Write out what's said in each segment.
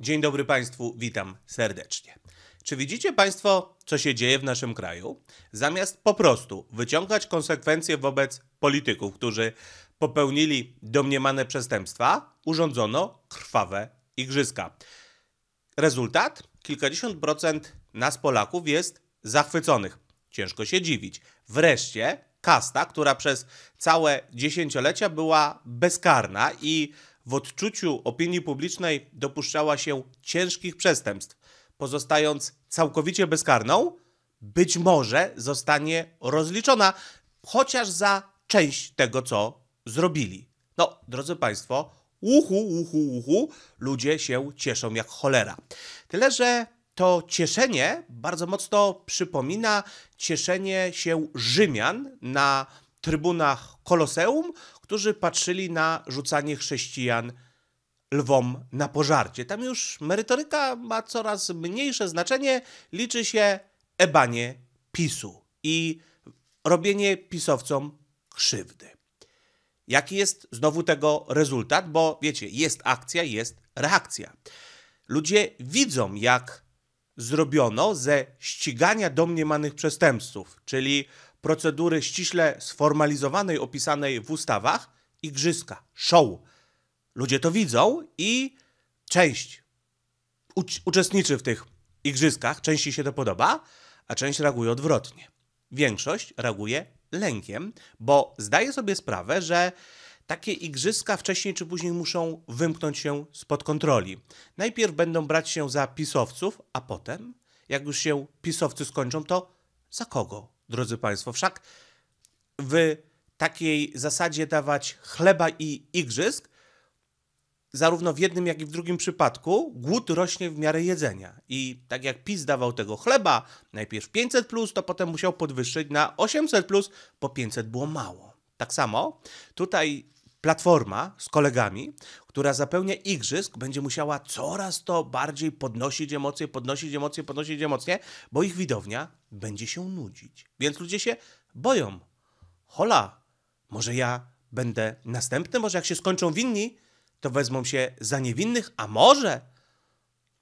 Dzień dobry Państwu, witam serdecznie. Czy widzicie Państwo, co się dzieje w naszym kraju? Zamiast po prostu wyciągać konsekwencje wobec polityków, którzy popełnili domniemane przestępstwa, urządzono krwawe igrzyska. Rezultat? Kilkadziesiąt procent nas Polaków jest zachwyconych. Ciężko się dziwić. Wreszcie kasta, która przez całe dziesięciolecia była bezkarna i w odczuciu opinii publicznej dopuszczała się ciężkich przestępstw, pozostając całkowicie bezkarną, być może zostanie rozliczona chociaż za część tego, co zrobili. No, drodzy Państwo, uhu, uhu, uhu, ludzie się cieszą jak cholera. Tyle, że to cieszenie bardzo mocno przypomina cieszenie się Rzymian na trybunach Koloseum, którzy patrzyli na rzucanie chrześcijan lwom na pożarcie. Tam już merytoryka ma coraz mniejsze znaczenie, liczy się ebanie PiSu i robienie pisowcom krzywdy. Jaki jest znowu tego rezultat? Bo wiecie, jest akcja, jest reakcja. Ludzie widzą, jak zrobiono ze ścigania domniemanych przestępców, czyli procedury ściśle sformalizowanej, opisanej w ustawach, igrzyska, show. Ludzie to widzą i część uczestniczy w tych igrzyskach, części się to podoba, a część reaguje odwrotnie. Większość reaguje lękiem, bo zdaje sobie sprawę, że takie igrzyska wcześniej czy później muszą wymknąć się spod kontroli. Najpierw będą brać się za pisowców, a potem, jak już się pisowcy skończą, to za kogo? drodzy Państwo. Wszak w takiej zasadzie dawać chleba i igrzysk, zarówno w jednym, jak i w drugim przypadku głód rośnie w miarę jedzenia. I tak jak PiS dawał tego chleba najpierw 500, plus, to potem musiał podwyższyć na 800, plus, bo 500 było mało. Tak samo tutaj Platforma z kolegami, która zapełnia igrzysk, będzie musiała coraz to bardziej podnosić emocje, podnosić emocje, podnosić emocje, bo ich widownia będzie się nudzić. Więc ludzie się boją. Hola, może ja będę następny, może jak się skończą winni, to wezmą się za niewinnych, a może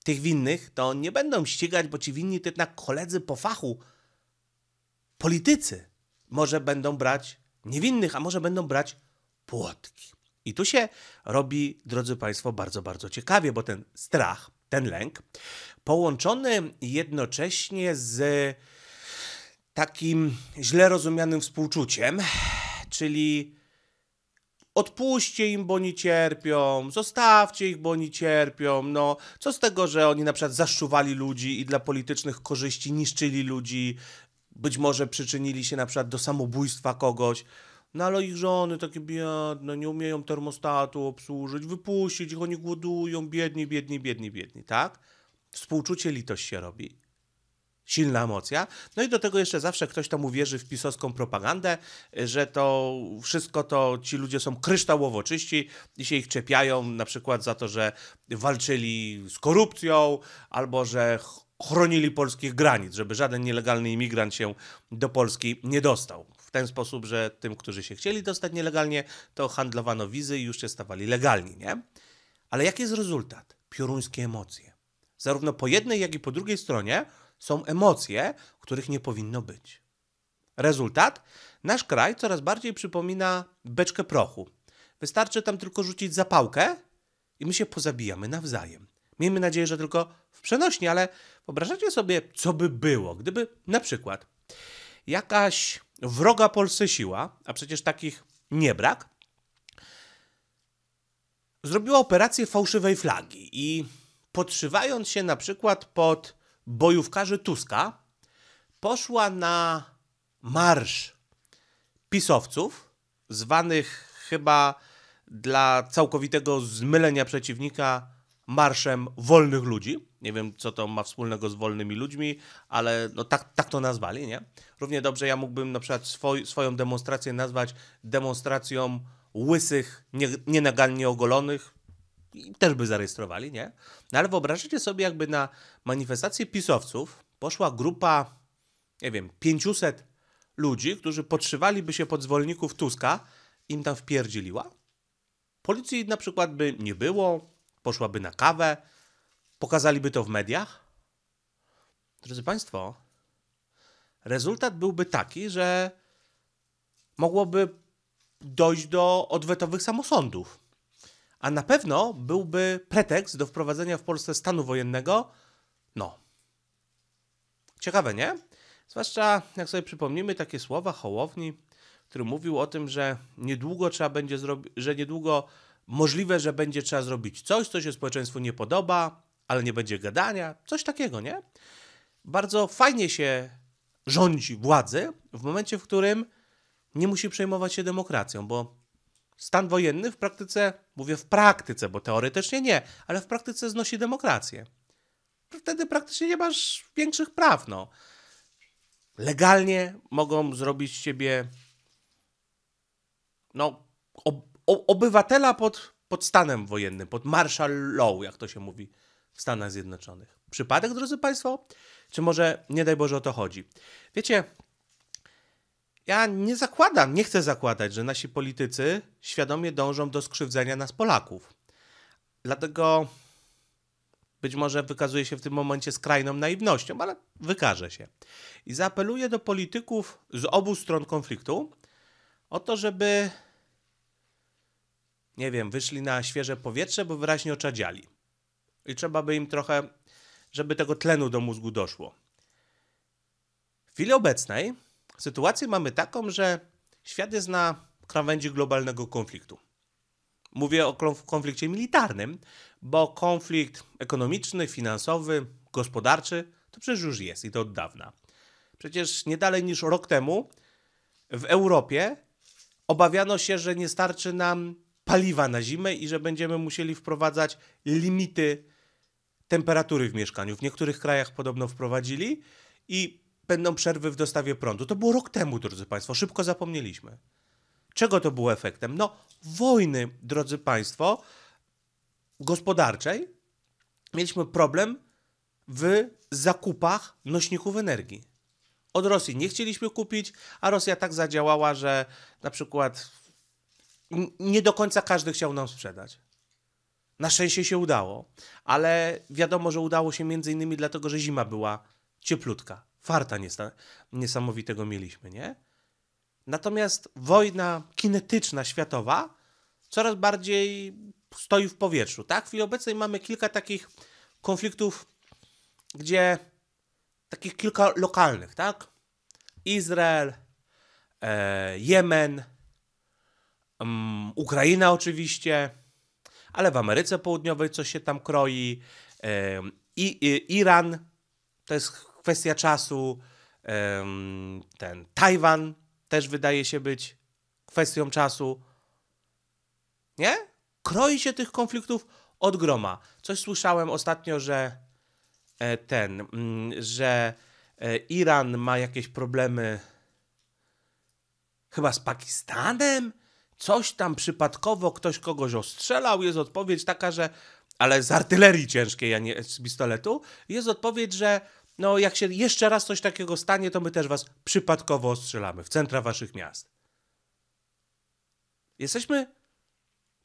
tych winnych to nie będą ścigać, bo ci winni to jednak koledzy po fachu, politycy. Może będą brać niewinnych, a może będą brać płotki. I tu się robi, drodzy Państwo, bardzo, bardzo ciekawie, bo ten strach, ten lęk, połączony jednocześnie z takim źle rozumianym współczuciem, czyli odpuśćcie im, bo nie cierpią, zostawcie ich, bo nie cierpią, no co z tego, że oni na przykład zaszczuwali ludzi i dla politycznych korzyści niszczyli ludzi, być może przyczynili się na przykład do samobójstwa kogoś, no ale ich żony takie biedne, nie umieją termostatu obsłużyć, wypuścić ich, oni głodują, biedni, biedni, biedni, biedni, tak? Współczucie, litość się robi. Silna emocja. No i do tego jeszcze zawsze ktoś tam uwierzy w pisowską propagandę, że to wszystko to ci ludzie są kryształowo czyści i się ich czepiają na przykład za to, że walczyli z korupcją albo że chronili polskich granic, żeby żaden nielegalny imigrant się do Polski nie dostał ten sposób, że tym, którzy się chcieli dostać nielegalnie, to handlowano wizy i już się stawali legalni, nie? Ale jaki jest rezultat? Pioruńskie emocje. Zarówno po jednej, jak i po drugiej stronie są emocje, których nie powinno być. Rezultat? Nasz kraj coraz bardziej przypomina beczkę prochu. Wystarczy tam tylko rzucić zapałkę i my się pozabijamy nawzajem. Miejmy nadzieję, że tylko w przenośni, ale wyobrażacie sobie, co by było, gdyby na przykład jakaś wroga Polsce siła, a przecież takich nie brak, zrobiła operację fałszywej flagi i podszywając się na przykład pod bojówkarzy Tuska, poszła na marsz pisowców, zwanych chyba dla całkowitego zmylenia przeciwnika Marszem Wolnych Ludzi. Nie wiem, co to ma wspólnego z wolnymi ludźmi, ale no tak, tak to nazwali, nie? Równie dobrze ja mógłbym na przykład swoj, swoją demonstrację nazwać demonstracją łysych, nie, nienagannie ogolonych. I też by zarejestrowali, nie? No ale wyobraźcie sobie, jakby na manifestację pisowców poszła grupa, nie wiem, 500 ludzi, którzy podszywaliby się pod zwolenników Tuska, im tam wpierdzieliła. Policji na przykład by nie było, poszłaby na kawę, pokazaliby to w mediach? Drodzy Państwo, rezultat byłby taki, że mogłoby dojść do odwetowych samosądów. A na pewno byłby pretekst do wprowadzenia w Polsce stanu wojennego. No. Ciekawe, nie? Zwłaszcza jak sobie przypomnimy takie słowa Hołowni, który mówił o tym, że niedługo trzeba będzie zrobić, że niedługo możliwe, że będzie trzeba zrobić coś, co się społeczeństwu nie podoba, ale nie będzie gadania, coś takiego, nie? Bardzo fajnie się rządzi władzy w momencie, w którym nie musi przejmować się demokracją, bo stan wojenny w praktyce, mówię w praktyce, bo teoretycznie nie, ale w praktyce znosi demokrację. Wtedy praktycznie nie masz większych praw, no. Legalnie mogą zrobić z ciebie no, obywatela pod, pod stanem wojennym, pod martial law, jak to się mówi w Stanach Zjednoczonych. Przypadek, drodzy Państwo? Czy może, nie daj Boże, o to chodzi? Wiecie, ja nie zakładam, nie chcę zakładać, że nasi politycy świadomie dążą do skrzywdzenia nas Polaków. Dlatego być może wykazuje się w tym momencie skrajną naiwnością, ale wykaże się. I zaapeluję do polityków z obu stron konfliktu o to, żeby nie wiem, wyszli na świeże powietrze, bo wyraźnie oczadziali. I trzeba by im trochę, żeby tego tlenu do mózgu doszło. W chwili obecnej sytuację mamy taką, że świat jest na krawędzi globalnego konfliktu. Mówię o konflikcie militarnym, bo konflikt ekonomiczny, finansowy, gospodarczy to przecież już jest i to od dawna. Przecież nie dalej niż rok temu w Europie obawiano się, że nie starczy nam paliwa na zimę i że będziemy musieli wprowadzać limity temperatury w mieszkaniu. W niektórych krajach podobno wprowadzili i będą przerwy w dostawie prądu. To było rok temu, drodzy Państwo, szybko zapomnieliśmy. Czego to było efektem? No, wojny, drodzy Państwo, gospodarczej. Mieliśmy problem w zakupach nośników energii. Od Rosji nie chcieliśmy kupić, a Rosja tak zadziałała, że na przykład nie do końca każdy chciał nam sprzedać. Na szczęście się udało, ale wiadomo, że udało się między innymi dlatego, że zima była cieplutka. Farta niesamowitego mieliśmy, nie? Natomiast wojna kinetyczna, światowa, coraz bardziej stoi w powietrzu, tak? W chwili obecnej mamy kilka takich konfliktów, gdzie takich kilka lokalnych, tak? Izrael, e, Jemen, um, Ukraina oczywiście, ale w Ameryce Południowej coś się tam kroi, um, i, i, Iran, to jest kwestia czasu, um, ten Tajwan też wydaje się być kwestią czasu. Nie? Kroi się tych konfliktów od groma. Coś słyszałem ostatnio, że e, ten, mm, że e, Iran ma jakieś problemy chyba z Pakistanem coś tam przypadkowo ktoś kogoś ostrzelał, jest odpowiedź taka, że ale z artylerii ciężkiej, a nie z pistoletu, jest odpowiedź, że no jak się jeszcze raz coś takiego stanie, to my też was przypadkowo ostrzelamy w centra waszych miast. Jesteśmy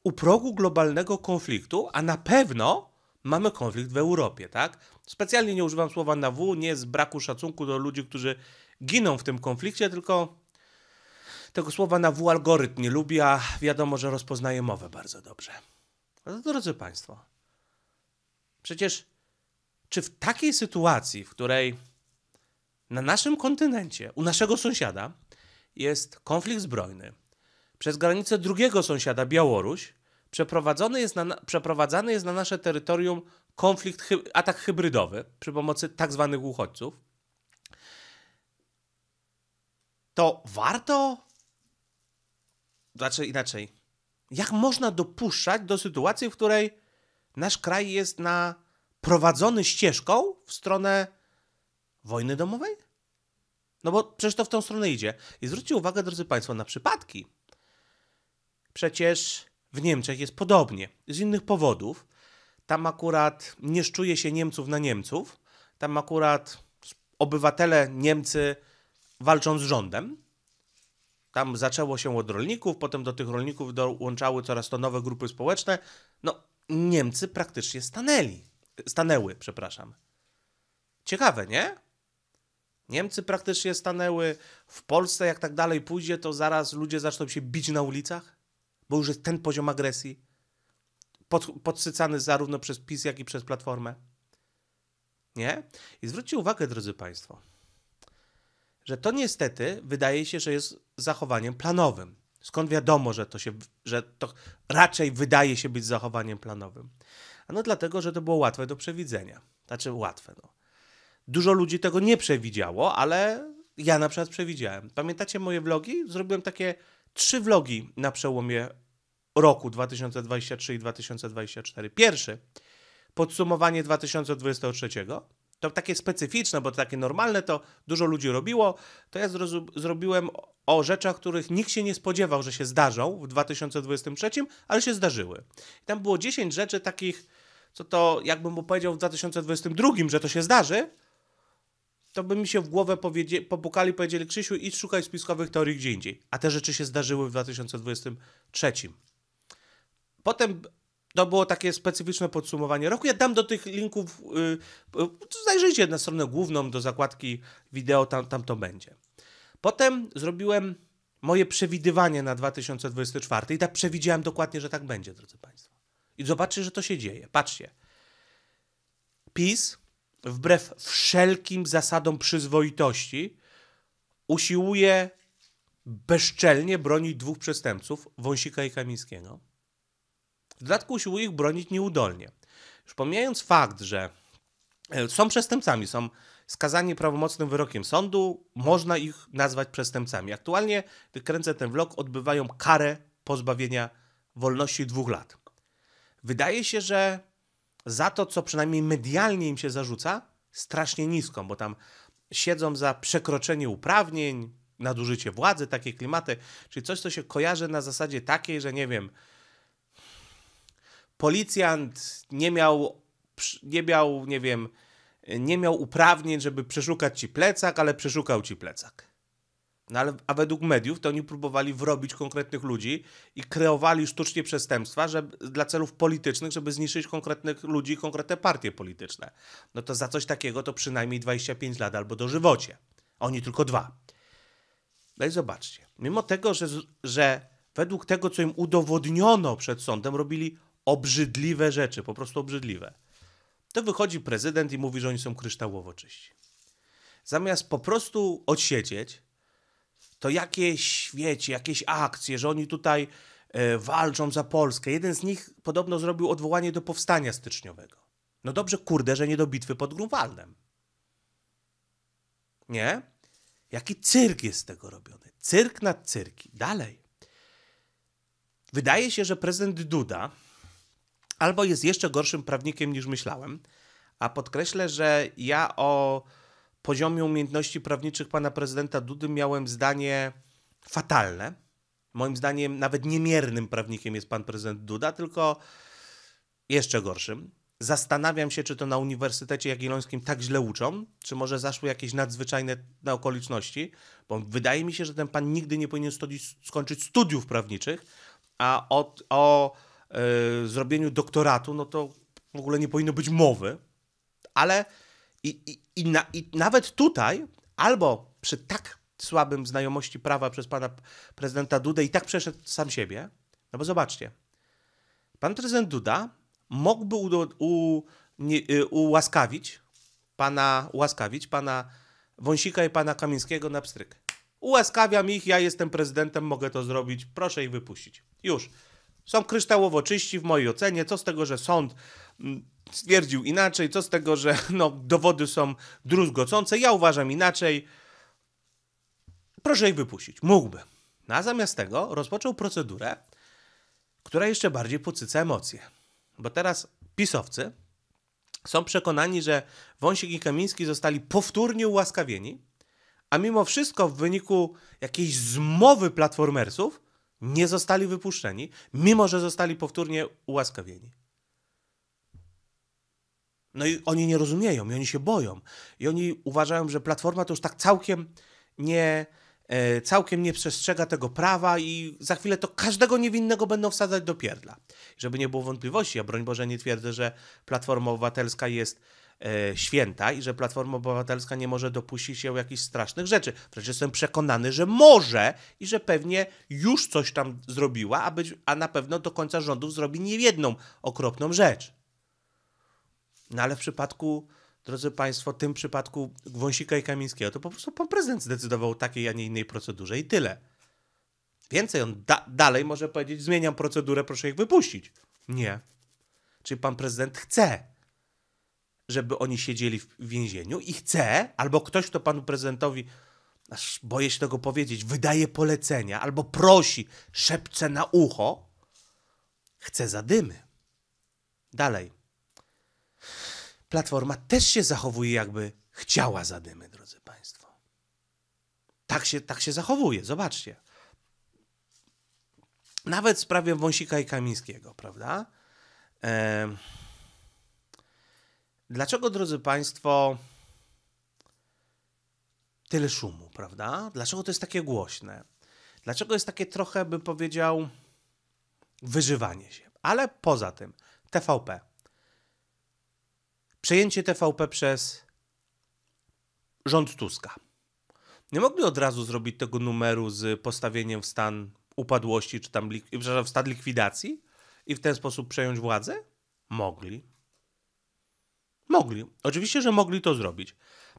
u progu globalnego konfliktu, a na pewno mamy konflikt w Europie, tak? Specjalnie nie używam słowa na W, nie z braku szacunku do ludzi, którzy giną w tym konflikcie, tylko tego słowa na W algorytm nie lubi, a wiadomo, że rozpoznaje mowę bardzo dobrze. No drodzy Państwo, przecież czy w takiej sytuacji, w której na naszym kontynencie, u naszego sąsiada, jest konflikt zbrojny, przez granicę drugiego sąsiada, Białoruś, przeprowadzony jest na, przeprowadzany jest na nasze terytorium konflikt, atak hybrydowy przy pomocy tak zwanych uchodźców, to warto znaczy inaczej, jak można dopuszczać do sytuacji, w której nasz kraj jest na prowadzony ścieżką w stronę wojny domowej? No bo przecież to w tą stronę idzie. I zwróćcie uwagę, drodzy Państwo, na przypadki. Przecież w Niemczech jest podobnie, z innych powodów. Tam akurat nie szczuje się Niemców na Niemców. Tam akurat obywatele Niemcy walczą z rządem. Tam zaczęło się od rolników, potem do tych rolników dołączały coraz to nowe grupy społeczne. No, Niemcy praktycznie stanęli. Stanęły, przepraszam. Ciekawe, nie? Niemcy praktycznie stanęły. W Polsce, jak tak dalej pójdzie, to zaraz ludzie zaczną się bić na ulicach, bo już jest ten poziom agresji. Pod, podsycany zarówno przez PiS, jak i przez Platformę. Nie? I zwróćcie uwagę, drodzy Państwo że to niestety wydaje się, że jest zachowaniem planowym. Skąd wiadomo, że to, się, że to raczej wydaje się być zachowaniem planowym? Ano dlatego, że to było łatwe do przewidzenia. Znaczy łatwe. No. Dużo ludzi tego nie przewidziało, ale ja na przykład przewidziałem. Pamiętacie moje vlogi? Zrobiłem takie trzy vlogi na przełomie roku 2023 i 2024. Pierwszy podsumowanie 2023 to takie specyficzne, bo takie normalne to dużo ludzi robiło, to ja zrobiłem o rzeczach, których nikt się nie spodziewał, że się zdarzą w 2023, ale się zdarzyły. I tam było 10 rzeczy takich, co to jakbym mu powiedział w 2022, że to się zdarzy, to by mi się w głowę popukali, powiedzieli Krzysiu, i szukaj spiskowych teorii gdzie indziej. A te rzeczy się zdarzyły w 2023. Potem to było takie specyficzne podsumowanie roku. Ja dam do tych linków, yy, zajrzyjcie na stronę główną do zakładki wideo, tam, tam to będzie. Potem zrobiłem moje przewidywanie na 2024 i tak przewidziałem dokładnie, że tak będzie, drodzy Państwo. I zobaczcie, że to się dzieje. Patrzcie. PiS, wbrew wszelkim zasadom przyzwoitości, usiłuje bezczelnie bronić dwóch przestępców, Wąsika i Kamińskiego w dodatku usiłuje ich bronić nieudolnie. Już pomijając fakt, że e, są przestępcami, są skazani prawomocnym wyrokiem sądu, można ich nazwać przestępcami. Aktualnie, gdy kręcę ten vlog, odbywają karę pozbawienia wolności dwóch lat. Wydaje się, że za to, co przynajmniej medialnie im się zarzuca, strasznie niską, bo tam siedzą za przekroczenie uprawnień, nadużycie władzy, takie klimaty, czyli coś, co się kojarzy na zasadzie takiej, że nie wiem, policjant nie miał, nie miał, nie wiem, nie miał uprawnień, żeby przeszukać ci plecak, ale przeszukał ci plecak. No ale, a według mediów to oni próbowali wrobić konkretnych ludzi i kreowali sztucznie przestępstwa żeby, dla celów politycznych, żeby zniszczyć konkretnych ludzi, konkretne partie polityczne. No to za coś takiego to przynajmniej 25 lat albo dożywocie. Oni tylko dwa. No i zobaczcie. Mimo tego, że, że według tego, co im udowodniono przed sądem, robili obrzydliwe rzeczy, po prostu obrzydliwe. To wychodzi prezydent i mówi, że oni są kryształowo czyści. Zamiast po prostu odsiedzieć, to jakieś świeci, jakieś akcje, że oni tutaj e, walczą za Polskę. Jeden z nich podobno zrobił odwołanie do powstania styczniowego. No dobrze, kurde, że nie do bitwy pod Grunwaldem. Nie? Jaki cyrk jest z tego robiony? Cyrk nad cyrki. Dalej. Wydaje się, że prezydent Duda, albo jest jeszcze gorszym prawnikiem niż myślałem. A podkreślę, że ja o poziomie umiejętności prawniczych pana prezydenta Dudy miałem zdanie fatalne. Moim zdaniem nawet niemiernym prawnikiem jest pan prezydent Duda, tylko jeszcze gorszym. Zastanawiam się, czy to na Uniwersytecie Jagiellońskim tak źle uczą, czy może zaszły jakieś nadzwyczajne na okoliczności, bo wydaje mi się, że ten pan nigdy nie powinien skończyć studiów prawniczych, a od, o E, zrobieniu doktoratu, no to w ogóle nie powinno być mowy, ale i, i, i, na, i nawet tutaj, albo przy tak słabym znajomości prawa przez pana prezydenta Dudę i tak przeszedł sam siebie, no bo zobaczcie, pan prezydent Duda mógłby u, u, nie, e, ułaskawić pana, ułaskawić pana Wąsika i pana Kamińskiego na pstryk. Ułaskawiam ich, ja jestem prezydentem, mogę to zrobić, proszę ich wypuścić. Już. Są kryształowo czyści w mojej ocenie. Co z tego, że sąd mm, stwierdził inaczej? Co z tego, że no, dowody są druzgocące? Ja uważam inaczej. Proszę ich wypuścić. Mógłby. No, a zamiast tego rozpoczął procedurę, która jeszcze bardziej podsyca emocje. Bo teraz pisowcy są przekonani, że Wąsik i Kamiński zostali powtórnie ułaskawieni, a mimo wszystko w wyniku jakiejś zmowy platformersów nie zostali wypuszczeni, mimo że zostali powtórnie ułaskawieni. No i oni nie rozumieją, i oni się boją. I oni uważają, że platforma to już tak całkiem nie, e, całkiem nie przestrzega tego prawa i za chwilę to każdego niewinnego będą wsadzać do pierdla. Żeby nie było wątpliwości, ja broń Boże nie twierdzę, że Platforma Obywatelska jest E, święta i że Platforma Obywatelska nie może dopuścić się jakichś strasznych rzeczy. Wreszcie jestem przekonany, że może i że pewnie już coś tam zrobiła, a, być, a na pewno do końca rządów zrobi niejedną okropną rzecz. No ale w przypadku, drodzy Państwo, w tym przypadku Wąsika i Kamińskiego, to po prostu pan prezydent zdecydował o takiej, a nie innej procedurze i tyle. Więcej, on da dalej może powiedzieć, zmieniam procedurę, proszę ich wypuścić. Nie. Czyli pan prezydent chce, żeby oni siedzieli w więzieniu i chce, albo ktoś, kto panu prezydentowi, aż boję się tego powiedzieć, wydaje polecenia, albo prosi, szepcze na ucho, chce zadymy. Dalej. Platforma też się zachowuje, jakby chciała zadymy, drodzy Państwo. Tak się, tak się zachowuje, zobaczcie. Nawet w sprawie Wąsika i Kamińskiego, prawda? Ehm Dlaczego, drodzy Państwo, tyle szumu, prawda? Dlaczego to jest takie głośne? Dlaczego jest takie trochę, bym powiedział, wyżywanie się? Ale poza tym, TVP. Przejęcie TVP przez rząd Tuska. Nie mogli od razu zrobić tego numeru z postawieniem w stan upadłości, czy tam, w stan likwidacji i w ten sposób przejąć władzę? Mogli. Mogli. Oczywiście, że mogli to zrobić.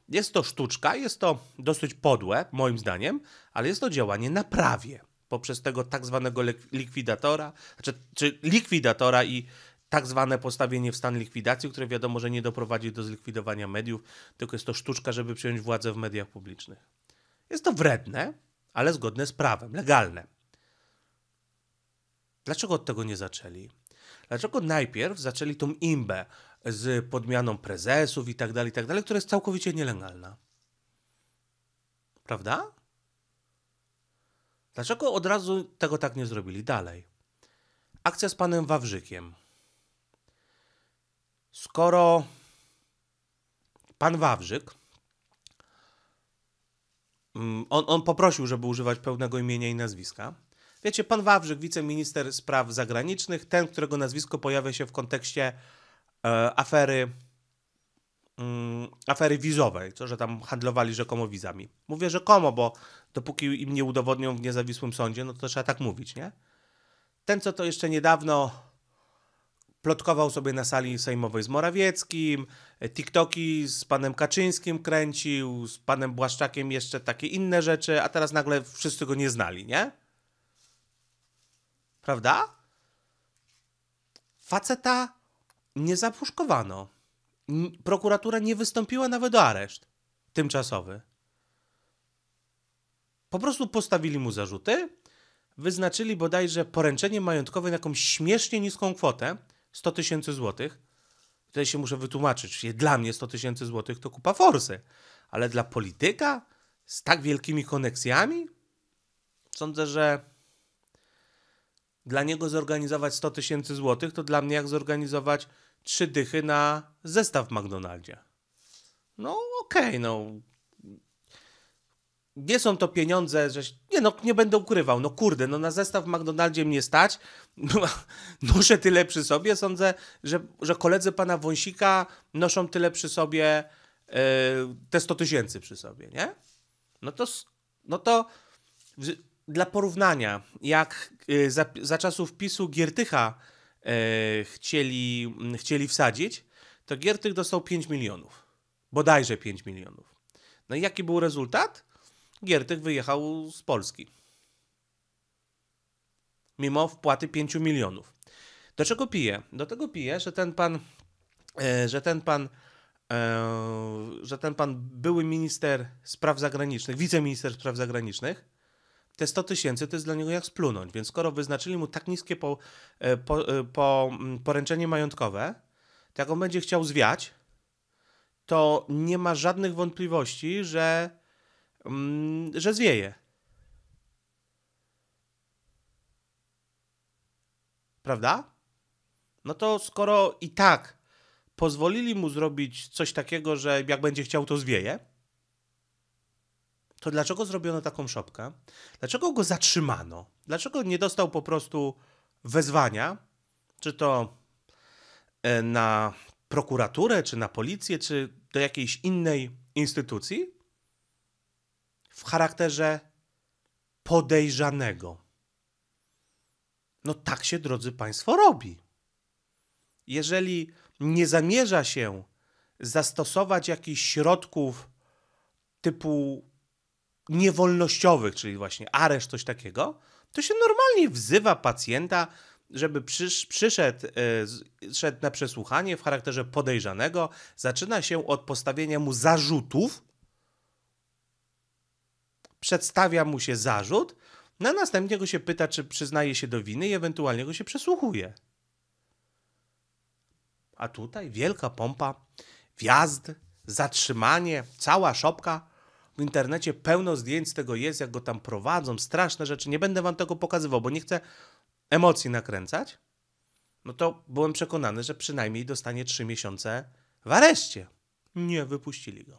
Jest to sztuczka, jest to dosyć podłe, moim zdaniem, ale jest to działanie na prawie poprzez tego tak zwanego likwidatora, znaczy, czy likwidatora i tak zwane postawienie w stan likwidacji, które wiadomo, że nie doprowadzi do zlikwidowania mediów, tylko jest to sztuczka, żeby przejąć władzę w mediach publicznych. Jest to wredne, ale zgodne z prawem, legalne. Dlaczego od tego nie zaczęli? Dlaczego najpierw zaczęli tą imbę, z podmianą prezesów i tak dalej, i tak dalej, która jest całkowicie nielegalna. Prawda? Dlaczego od razu tego tak nie zrobili? Dalej. Akcja z panem Wawrzykiem. Skoro pan Wawrzyk, mm, on, on poprosił, żeby używać pełnego imienia i nazwiska, Wiecie, pan Wawrzyk, wiceminister spraw zagranicznych, ten, którego nazwisko pojawia się w kontekście E, afery, mm, afery wizowej, co, że tam handlowali rzekomo wizami. Mówię rzekomo, bo dopóki im nie udowodnią w niezawisłym sądzie, no to trzeba tak mówić, nie? Ten, co to jeszcze niedawno plotkował sobie na sali sejmowej z Morawieckim, e, TikToki z panem Kaczyńskim kręcił, z panem Błaszczakiem jeszcze takie inne rzeczy, a teraz nagle wszyscy go nie znali, nie? Prawda? Faceta nie zapuszkowano. Prokuratura nie wystąpiła nawet o areszt tymczasowy. Po prostu postawili mu zarzuty, wyznaczyli bodajże poręczenie majątkowe na jakąś śmiesznie niską kwotę 100 tysięcy złotych. Tutaj się muszę wytłumaczyć, dla mnie 100 tysięcy złotych to kupa forsy, ale dla polityka z tak wielkimi koneksjami sądzę, że dla niego zorganizować 100 tysięcy złotych to dla mnie jak zorganizować trzy dychy na zestaw w McDonaldzie. No okej, okay, no. Nie są to pieniądze, że... Nie no, nie będę ukrywał. No kurde, no na zestaw w McDonaldzie mnie stać. Noszę tyle przy sobie. Sądzę, że, że koledzy pana Wąsika noszą tyle przy sobie, yy, te 100 tysięcy przy sobie, nie? No to... No to dla porównania, jak y, za, za czasów PiSu Giertycha y, chcieli, chcieli wsadzić, to Giertych dostał 5 milionów. Bodajże 5 milionów. No i jaki był rezultat? Giertych wyjechał z Polski. Mimo wpłaty 5 milionów. Do czego piję? Do tego piję, że ten pan, y, że ten pan, e, że ten pan były minister spraw zagranicznych, wiceminister spraw zagranicznych, te 100 tysięcy to jest dla niego jak splunąć, więc skoro wyznaczyli mu tak niskie po, e, po, e, po, mm, poręczenie majątkowe, to jak on będzie chciał zwiać, to nie ma żadnych wątpliwości, że, mm, że zwieje. Prawda? No to skoro i tak pozwolili mu zrobić coś takiego, że jak będzie chciał, to zwieje, to dlaczego zrobiono taką szopkę? Dlaczego go zatrzymano? Dlaczego nie dostał po prostu wezwania, czy to e, na prokuraturę, czy na policję, czy do jakiejś innej instytucji w charakterze podejrzanego? No tak się, drodzy Państwo, robi. Jeżeli nie zamierza się zastosować jakichś środków typu niewolnościowych, czyli właśnie areszt, coś takiego, to się normalnie wzywa pacjenta, żeby przysz, przyszedł e, szedł na przesłuchanie w charakterze podejrzanego. Zaczyna się od postawienia mu zarzutów. Przedstawia mu się zarzut, no a następnie go się pyta, czy przyznaje się do winy i ewentualnie go się przesłuchuje. A tutaj wielka pompa, wjazd, zatrzymanie, cała szopka. W internecie pełno zdjęć z tego jest, jak go tam prowadzą, straszne rzeczy. Nie będę wam tego pokazywał, bo nie chcę emocji nakręcać. No to byłem przekonany, że przynajmniej dostanie 3 miesiące w areszcie. Nie wypuścili go.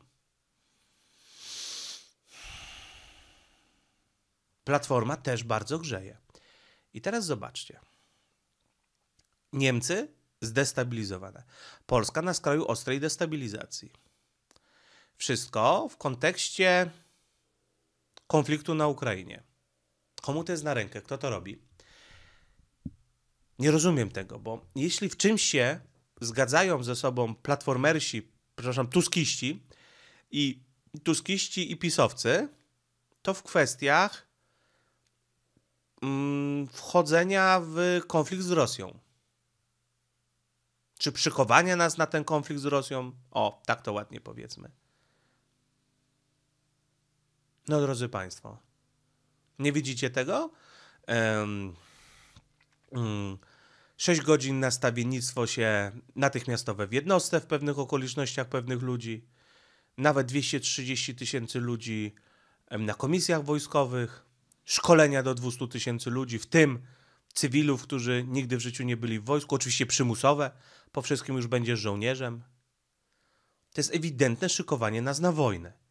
Platforma też bardzo grzeje. I teraz zobaczcie. Niemcy zdestabilizowane. Polska na skraju ostrej destabilizacji wszystko w kontekście konfliktu na Ukrainie. Komu to jest na rękę? Kto to robi? Nie rozumiem tego, bo jeśli w czymś się zgadzają ze sobą platformersi, przepraszam, tuskiści i tuskiści i pisowcy, to w kwestiach mm, wchodzenia w konflikt z Rosją. Czy przykowania nas na ten konflikt z Rosją? O, tak to ładnie powiedzmy. No drodzy Państwo, nie widzicie tego? Um, um, 6 godzin nastawiennictwo się natychmiastowe w jednostce w pewnych okolicznościach pewnych ludzi, nawet 230 tysięcy ludzi na komisjach wojskowych, szkolenia do 200 tysięcy ludzi, w tym cywilów, którzy nigdy w życiu nie byli w wojsku, oczywiście przymusowe, po wszystkim już będziesz żołnierzem. To jest ewidentne szykowanie nas na wojnę.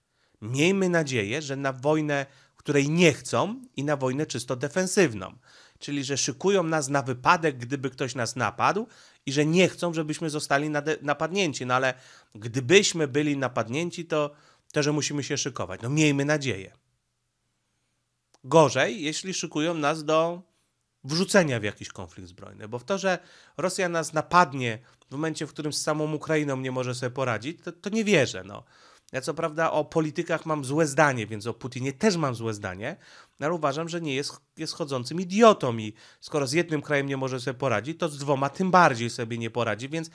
Miejmy nadzieję, że na wojnę, której nie chcą, i na wojnę czysto defensywną. Czyli, że szykują nas na wypadek, gdyby ktoś nas napadł, i że nie chcą, żebyśmy zostali napadnięci. No ale gdybyśmy byli napadnięci, to, to że musimy się szykować. No miejmy nadzieję. Gorzej, jeśli szykują nas do wrzucenia w jakiś konflikt zbrojny, bo w to, że Rosja nas napadnie w momencie, w którym z samą Ukrainą nie może sobie poradzić, to, to nie wierzę. No. Ja co prawda o politykach mam złe zdanie, więc o Putinie też mam złe zdanie, no ale uważam, że nie jest, jest chodzącym idiotą i skoro z jednym krajem nie może sobie poradzić, to z dwoma tym bardziej sobie nie poradzi, więc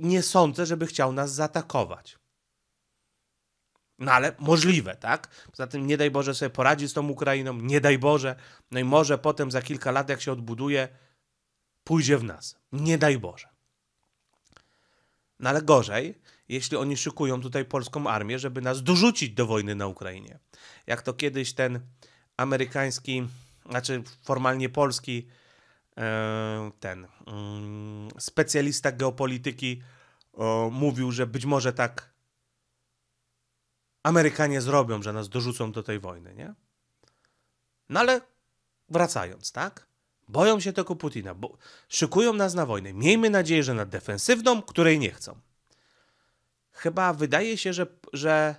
nie sądzę, żeby chciał nas zaatakować. No ale możliwe, tak? Zatem nie daj Boże sobie poradzi z tą Ukrainą, nie daj Boże, no i może potem za kilka lat, jak się odbuduje, pójdzie w nas. Nie daj Boże. No ale gorzej, jeśli oni szykują tutaj polską armię, żeby nas dorzucić do wojny na Ukrainie. Jak to kiedyś ten amerykański, znaczy formalnie polski, e, ten mm, specjalista geopolityki e, mówił, że być może tak Amerykanie zrobią, że nas dorzucą do tej wojny, nie? No ale wracając, tak? Boją się tego Putina, bo szykują nas na wojnę. Miejmy nadzieję, że na defensywną, której nie chcą chyba wydaje się, że, że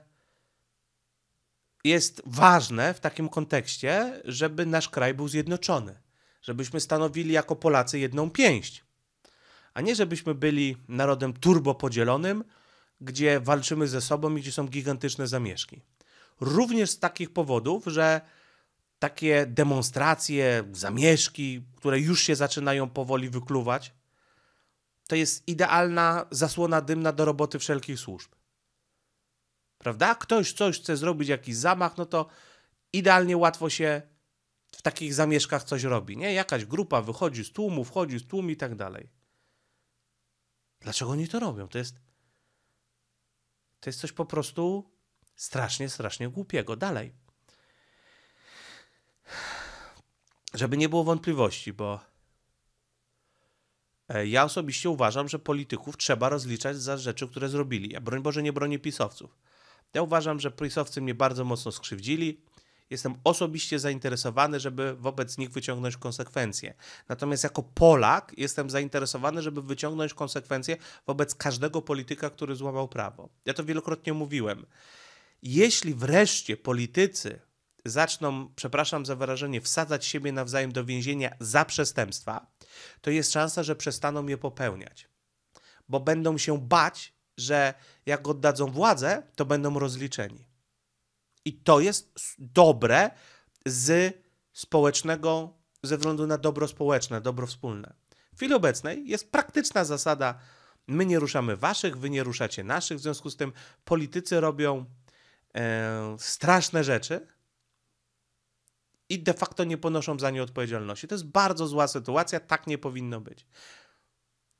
jest ważne w takim kontekście, żeby nasz kraj był zjednoczony, żebyśmy stanowili jako Polacy jedną pięść, a nie żebyśmy byli narodem turbo podzielonym, gdzie walczymy ze sobą i gdzie są gigantyczne zamieszki. Również z takich powodów, że takie demonstracje, zamieszki, które już się zaczynają powoli wykluwać, to jest idealna zasłona dymna do roboty wszelkich służb. Prawda? Ktoś coś chce zrobić, jakiś zamach, no to idealnie łatwo się w takich zamieszkach coś robi, nie? Jakaś grupa wychodzi z tłumu, wchodzi z tłumu i tak dalej. Dlaczego oni to robią? To jest to jest coś po prostu strasznie, strasznie głupiego. Dalej. Żeby nie było wątpliwości, bo E, ja osobiście uważam, że polityków trzeba rozliczać za rzeczy, które zrobili. Ja broń Boże nie bronię pisowców. Ja uważam, że pisowcy mnie bardzo mocno skrzywdzili. Jestem osobiście zainteresowany, żeby wobec nich wyciągnąć konsekwencje. Natomiast jako Polak jestem zainteresowany, żeby wyciągnąć konsekwencje wobec każdego polityka, który złamał prawo. Ja to wielokrotnie mówiłem. Jeśli wreszcie politycy zaczną, przepraszam za wyrażenie, wsadzać siebie nawzajem do więzienia za przestępstwa, to jest szansa, że przestaną je popełniać, bo będą się bać, że jak oddadzą władzę, to będą rozliczeni. I to jest dobre z społecznego, ze względu na dobro społeczne, dobro wspólne. W chwili obecnej jest praktyczna zasada: my nie ruszamy waszych, wy nie ruszacie naszych, w związku z tym politycy robią e, straszne rzeczy i de facto nie ponoszą za nie odpowiedzialności. To jest bardzo zła sytuacja, tak nie powinno być.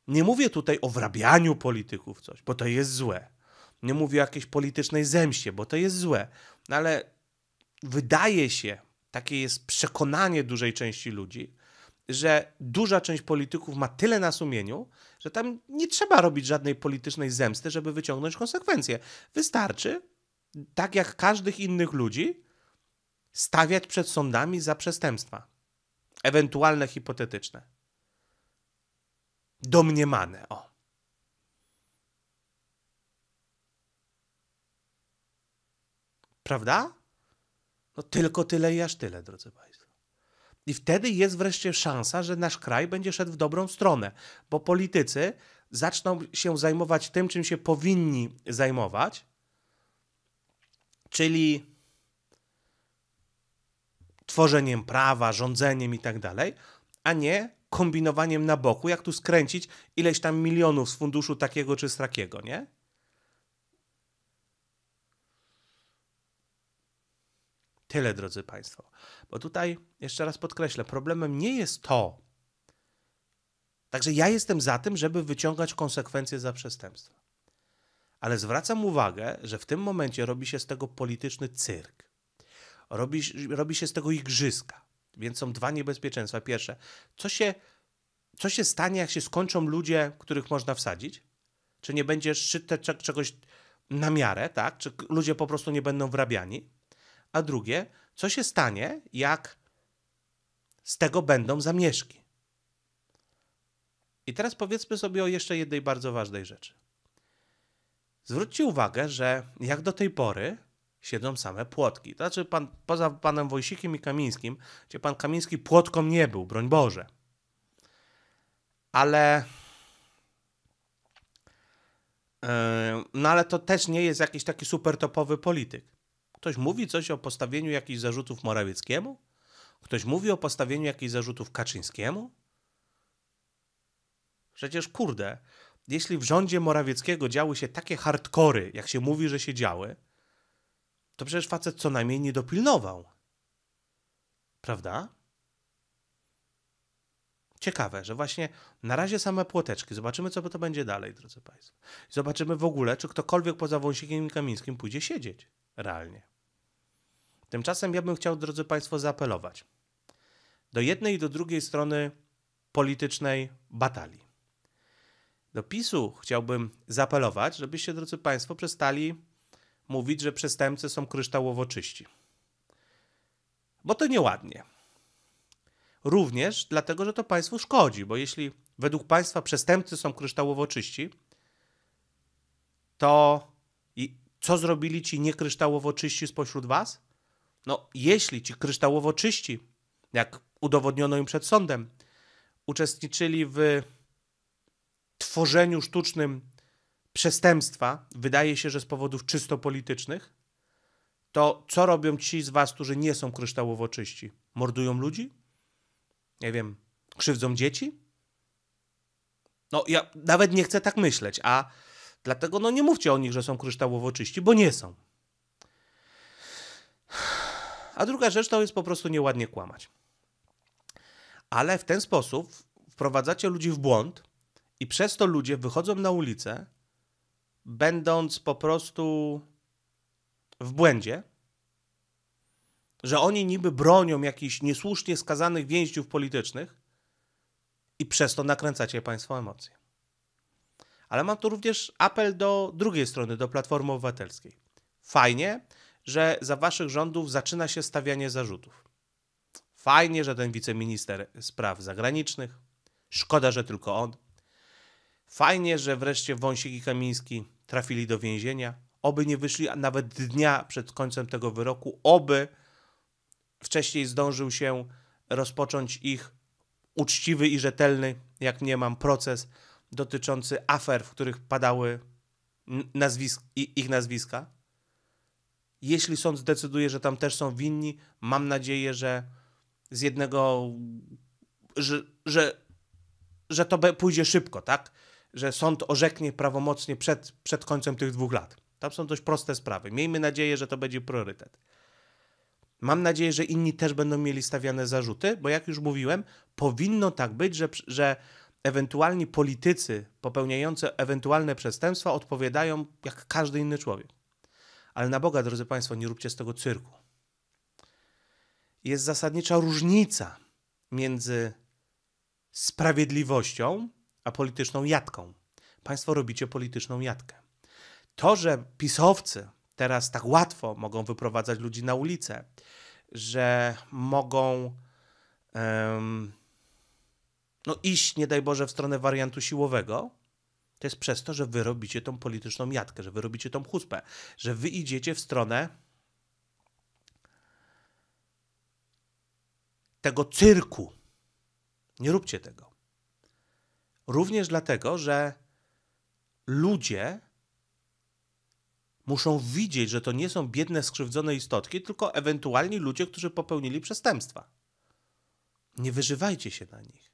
Nie mówię tutaj o wrabianiu polityków coś, bo to jest złe. Nie mówię o jakiejś politycznej zemście, bo to jest złe. No ale wydaje się, takie jest przekonanie dużej części ludzi, że duża część polityków ma tyle na sumieniu, że tam nie trzeba robić żadnej politycznej zemsty, żeby wyciągnąć konsekwencje. Wystarczy, tak jak każdych innych ludzi, stawiać przed sądami za przestępstwa, ewentualne hipotetyczne. Domniemane, o. Prawda? No tylko tyle i aż tyle, drodzy Państwo. I wtedy jest wreszcie szansa, że nasz kraj będzie szedł w dobrą stronę, bo politycy zaczną się zajmować tym, czym się powinni zajmować, czyli tworzeniem prawa, rządzeniem i tak dalej, a nie kombinowaniem na boku, jak tu skręcić ileś tam milionów z funduszu takiego czy strakiego, nie? Tyle, drodzy Państwo. Bo tutaj jeszcze raz podkreślę, problemem nie jest to. Także ja jestem za tym, żeby wyciągać konsekwencje za przestępstwa. Ale zwracam uwagę, że w tym momencie robi się z tego polityczny cyrk robi, robi się z tego igrzyska. Więc są dwa niebezpieczeństwa. Pierwsze, co się, co się stanie, jak się skończą ludzie, których można wsadzić? Czy nie będzie szczyt czegoś na miarę, tak? Czy ludzie po prostu nie będą wrabiani? A drugie, co się stanie, jak z tego będą zamieszki? I teraz powiedzmy sobie o jeszcze jednej bardzo ważnej rzeczy. Zwróćcie uwagę, że jak do tej pory siedzą same płotki. To znaczy, pan, poza panem Wojsikiem i Kamińskim, gdzie pan Kamiński płotką nie był, broń Boże. Ale. Yy, no ale to też nie jest jakiś taki super topowy polityk. Ktoś mówi coś o postawieniu jakichś zarzutów Morawieckiemu? Ktoś mówi o postawieniu jakichś zarzutów Kaczyńskiemu? Przecież kurde, jeśli w rządzie Morawieckiego działy się takie hardkory, jak się mówi, że się działy, to przecież facet co najmniej nie dopilnował. Prawda? Ciekawe, że właśnie na razie same płoteczki. Zobaczymy, co to będzie dalej, drodzy Państwo. Zobaczymy w ogóle, czy ktokolwiek poza Wąsikiem i Kamińskim pójdzie siedzieć realnie. Tymczasem ja bym chciał, drodzy Państwo, zaapelować do jednej i do drugiej strony politycznej batalii. Do PiSu chciałbym zaapelować, żebyście, drodzy Państwo, przestali mówić, że przestępcy są kryształowo czyści. Bo to nieładnie. Również dlatego, że to państwu szkodzi, bo jeśli według państwa przestępcy są kryształowo czyści, to i co zrobili ci niekryształowo czyści spośród was? No, jeśli ci kryształowo czyści, jak udowodniono im przed sądem, uczestniczyli w tworzeniu sztucznym przestępstwa, wydaje się, że z powodów czysto politycznych, to co robią ci z was, którzy nie są kryształowo czyści? Mordują ludzi? Nie wiem, krzywdzą dzieci? No, ja nawet nie chcę tak myśleć, a dlatego no nie mówcie o nich, że są kryształowo czyści, bo nie są. A druga rzecz to jest po prostu nieładnie kłamać. Ale w ten sposób wprowadzacie ludzi w błąd i przez to ludzie wychodzą na ulicę będąc po prostu w błędzie, że oni niby bronią jakichś niesłusznie skazanych więźniów politycznych i przez to nakręcacie Państwo emocje. Ale mam tu również apel do drugiej strony, do Platformy Obywatelskiej. Fajnie, że za Waszych rządów zaczyna się stawianie zarzutów. Fajnie, że ten wiceminister spraw zagranicznych, szkoda, że tylko on. Fajnie, że wreszcie Wąsik i Kamiński trafili do więzienia, oby nie wyszli nawet dnia przed końcem tego wyroku, oby wcześniej zdążył się rozpocząć ich uczciwy i rzetelny, jak nie mam, proces dotyczący afer, w których padały nazwisk, ich nazwiska. Jeśli sąd zdecyduje, że tam też są winni, mam nadzieję, że z jednego, że, że, że to pójdzie szybko, tak? że sąd orzeknie prawomocnie przed, przed końcem tych dwóch lat. Tam są dość proste sprawy. Miejmy nadzieję, że to będzie priorytet. Mam nadzieję, że inni też będą mieli stawiane zarzuty, bo jak już mówiłem, powinno tak być, że, że ewentualni politycy popełniający ewentualne przestępstwa odpowiadają jak każdy inny człowiek. Ale na Boga, drodzy Państwo, nie róbcie z tego cyrku. Jest zasadnicza różnica między sprawiedliwością a polityczną jatką. Państwo robicie polityczną jatkę. To, że pisowcy teraz tak łatwo mogą wyprowadzać ludzi na ulicę, że mogą um, no iść, nie daj Boże, w stronę wariantu siłowego, to jest przez to, że wy robicie tą polityczną jatkę, że wy robicie tą chuspę, że wy idziecie w stronę tego cyrku. Nie róbcie tego. Również dlatego, że ludzie muszą widzieć, że to nie są biedne, skrzywdzone istotki, tylko ewentualni ludzie, którzy popełnili przestępstwa. Nie wyżywajcie się na nich.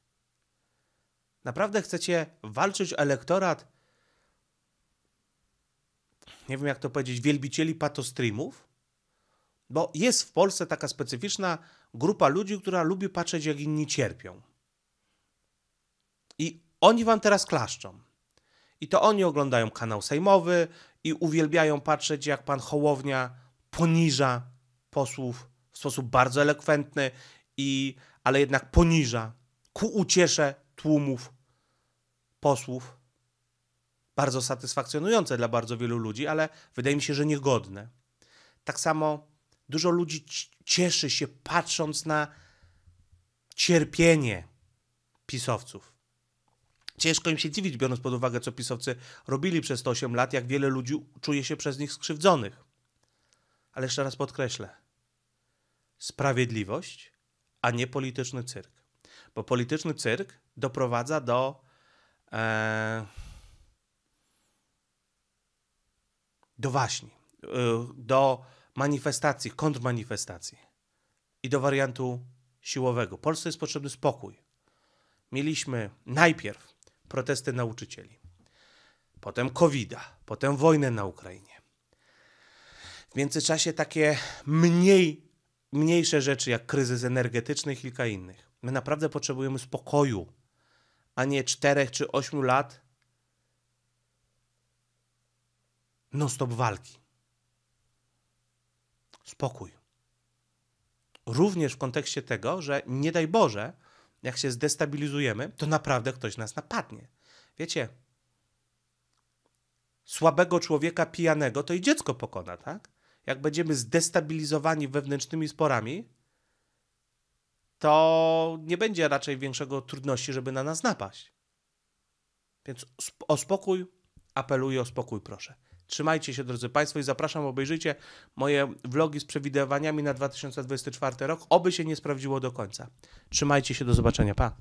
Naprawdę chcecie walczyć o elektorat, nie wiem jak to powiedzieć, wielbicieli patostreamów? Bo jest w Polsce taka specyficzna grupa ludzi, która lubi patrzeć, jak inni cierpią. I oni wam teraz klaszczą. I to oni oglądają kanał sejmowy i uwielbiają patrzeć, jak pan Hołownia poniża posłów w sposób bardzo elokwentny, i, ale jednak poniża ku uciesze tłumów posłów. Bardzo satysfakcjonujące dla bardzo wielu ludzi, ale wydaje mi się, że niegodne. Tak samo dużo ludzi cieszy się patrząc na cierpienie pisowców. Ciężko im się dziwić, biorąc pod uwagę, co pisowcy robili przez te 8 lat, jak wiele ludzi czuje się przez nich skrzywdzonych. Ale jeszcze raz podkreślę: sprawiedliwość, a nie polityczny cyrk. Bo polityczny cyrk doprowadza do. E, do waśni, e, do manifestacji, kontrmanifestacji i do wariantu siłowego. Polsce jest potrzebny spokój. Mieliśmy najpierw protesty nauczycieli, potem covid potem wojnę na Ukrainie. W międzyczasie takie mniej, mniejsze rzeczy jak kryzys energetyczny i kilka innych. My naprawdę potrzebujemy spokoju, a nie czterech czy ośmiu lat non-stop walki. Spokój. Również w kontekście tego, że nie daj Boże, jak się zdestabilizujemy, to naprawdę ktoś nas napadnie. Wiecie, słabego człowieka pijanego to i dziecko pokona, tak? Jak będziemy zdestabilizowani wewnętrznymi sporami, to nie będzie raczej większego trudności, żeby na nas napaść. Więc o spokój apeluję, o spokój proszę. Trzymajcie się, drodzy Państwo, i zapraszam, obejrzyjcie moje vlogi z przewidywaniami na 2024 rok. Oby się nie sprawdziło do końca. Trzymajcie się, do zobaczenia. Pa!